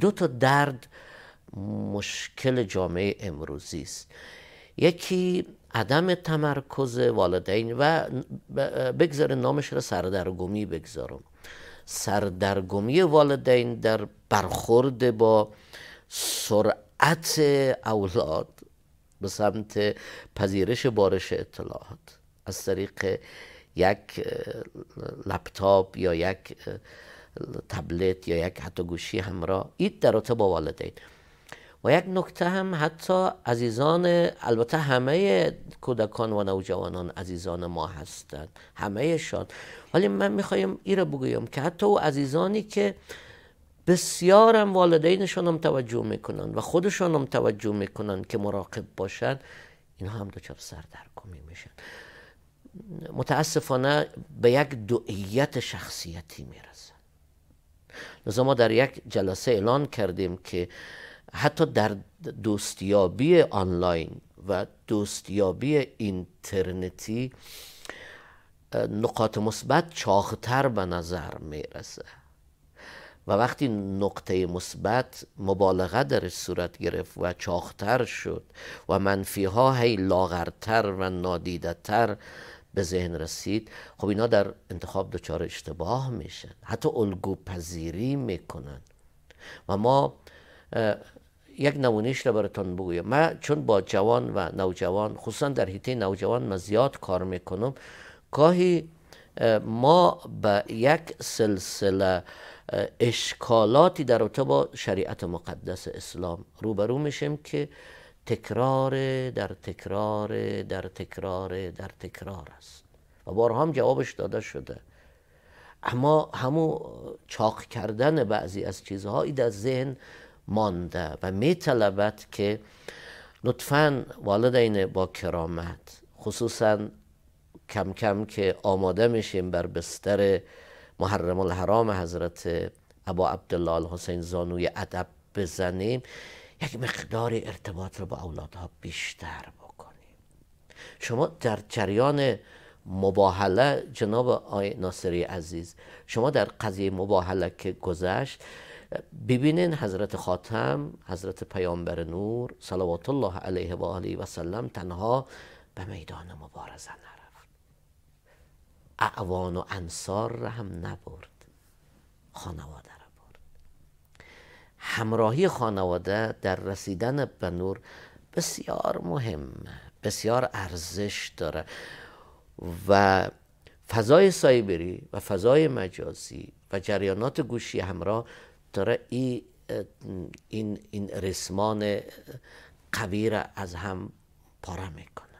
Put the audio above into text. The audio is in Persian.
دو تا درد مشکل جامعه امروزی است یکی عدم تمرکز والدین و بگذاره نامش را سردرگمی بگذارم سردرگمی والدین در برخورد با سرعت اولاد به سمت پذیرش بارش اطلاعات از طریق یک لپتاپ یا یک تبلت یا یک حتی گوشی همراه اید در با والدین و یک نکته هم حتی عزیزان البته همه کودکان و نوجوانان عزیزان ما هستند همهشان ولی من میخوایم این رو بگویم که حتی او عزیزانی که بسیار هم والدینشان هم توجه میکنن و خودشان هم توجه میکنن که مراقب باشن اینا هم دوچار سردرگمی میشن متاسفانه به یک دعیت شخصیتی میرسه لذا ما در یک جلسه اعلان کردیم که حتی در دوستیابی آنلاین و دوستیابی اینترنتی نقاط مثبت چاختر به نظر میرسه و وقتی نقطه مثبت مبالغه درش صورت گرفت و چاختر شد و منفی ها هی لاغرتر و نادیدتر به ذهن رسید خب اینا در انتخاب دچار اشتباه میشن حتی الگو پذیری میکنن و ما یک نمونیش را براتون بگویم من چون با جوان و نوجوان خصوصا در حیطه نوجوان من زیاد کار میکنم گاهی ما به یک سلسله اشکالاتی در رابطه با شریعت مقدس اسلام روبرو میشیم که تکرار در تکرار در تکرار در تکرار است و بارها هم جوابش داده شده اما همو چاق کردن بعضی از چیزهایی در ذهن مانده و می طلبت که لطفا والدین با کرامت خصوصا کم کم که آماده میشیم بر بستر محرم الحرام حضرت ابا عبدالله الحسین زانوی ادب بزنیم یک مقدار ارتباط رو با اولادها بیشتر بکنیم شما در جریان مباهله جناب آی ناصری عزیز شما در قضیه مباهله که گذشت ببینین حضرت خاتم حضرت پیامبر نور صلوات الله علیه و آله و سلم تنها به میدان مبارزه نرفت اعوان و انصار را هم نبرد خانواده همراهی خانواده در رسیدن به نور بسیار مهم بسیار ارزش داره و فضای سایبری و فضای مجازی و جریانات گوشی همراه داره ای این, این رسمان قوی را از هم پاره میکنه